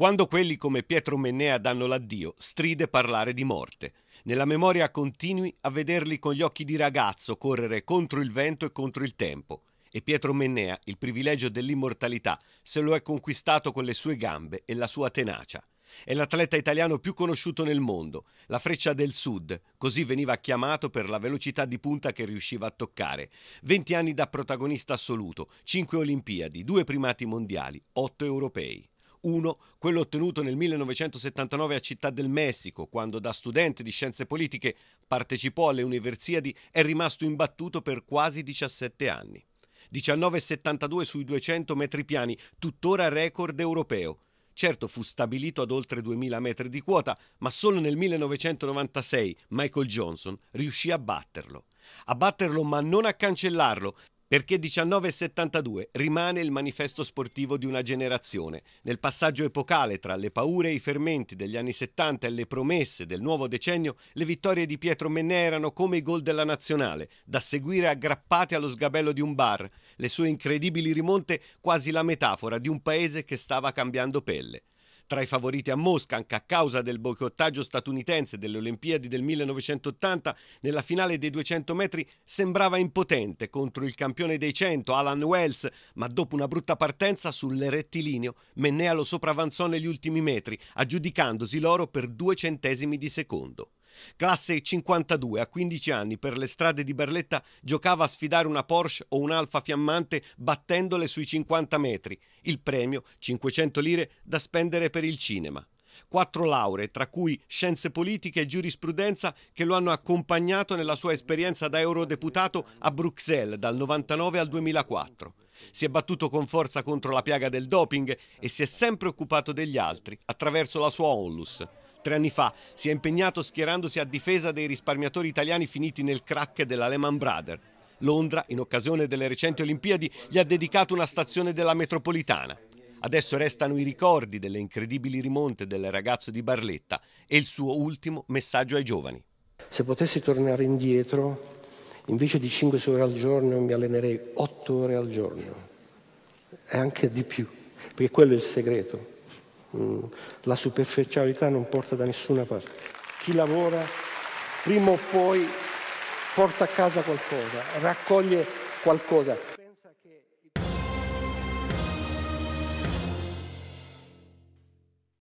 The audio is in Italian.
Quando quelli come Pietro Mennea danno l'addio, stride parlare di morte. Nella memoria continui a vederli con gli occhi di ragazzo correre contro il vento e contro il tempo. E Pietro Mennea, il privilegio dell'immortalità, se lo è conquistato con le sue gambe e la sua tenacia. È l'atleta italiano più conosciuto nel mondo, la freccia del sud, così veniva chiamato per la velocità di punta che riusciva a toccare. 20 anni da protagonista assoluto, 5 Olimpiadi, 2 primati mondiali, 8 europei. Uno, quello ottenuto nel 1979 a Città del Messico, quando da studente di scienze politiche partecipò alle Universiadi è rimasto imbattuto per quasi 17 anni. 19,72 sui 200 metri piani, tuttora record europeo. Certo fu stabilito ad oltre 2000 metri di quota, ma solo nel 1996 Michael Johnson riuscì a batterlo. A batterlo ma non a cancellarlo perché 1972 rimane il manifesto sportivo di una generazione. Nel passaggio epocale tra le paure e i fermenti degli anni 70 e le promesse del nuovo decennio, le vittorie di Pietro Mennè erano come i gol della nazionale, da seguire aggrappate allo sgabello di un bar, le sue incredibili rimonte quasi la metafora di un paese che stava cambiando pelle tra i favoriti a Mosca anche a causa del boicottaggio statunitense delle Olimpiadi del 1980, nella finale dei 200 metri sembrava impotente contro il campione dei 100 Alan Wells, ma dopo una brutta partenza sulle rettilineo Mennea lo sopravanzò negli ultimi metri, aggiudicandosi l'oro per due centesimi di secondo. Classe 52, a 15 anni, per le strade di Berletta giocava a sfidare una Porsche o un'Alfa fiammante battendole sui 50 metri. Il premio, 500 lire, da spendere per il cinema quattro lauree, tra cui scienze politiche e giurisprudenza, che lo hanno accompagnato nella sua esperienza da eurodeputato a Bruxelles dal 99 al 2004. Si è battuto con forza contro la piaga del doping e si è sempre occupato degli altri attraverso la sua onlus tre anni fa si è impegnato schierandosi a difesa dei risparmiatori italiani finiti nel crack della Lehman Brothers. Londra, in occasione delle recenti Olimpiadi, gli ha dedicato una stazione della metropolitana. Adesso restano i ricordi delle incredibili rimonte del ragazzo di Barletta e il suo ultimo messaggio ai giovani. Se potessi tornare indietro, invece di 5 ore al giorno mi allenerei 8 ore al giorno e anche di più, perché quello è il segreto. Mm. La superficialità non porta da nessuna parte. Chi lavora prima o poi porta a casa qualcosa, raccoglie qualcosa.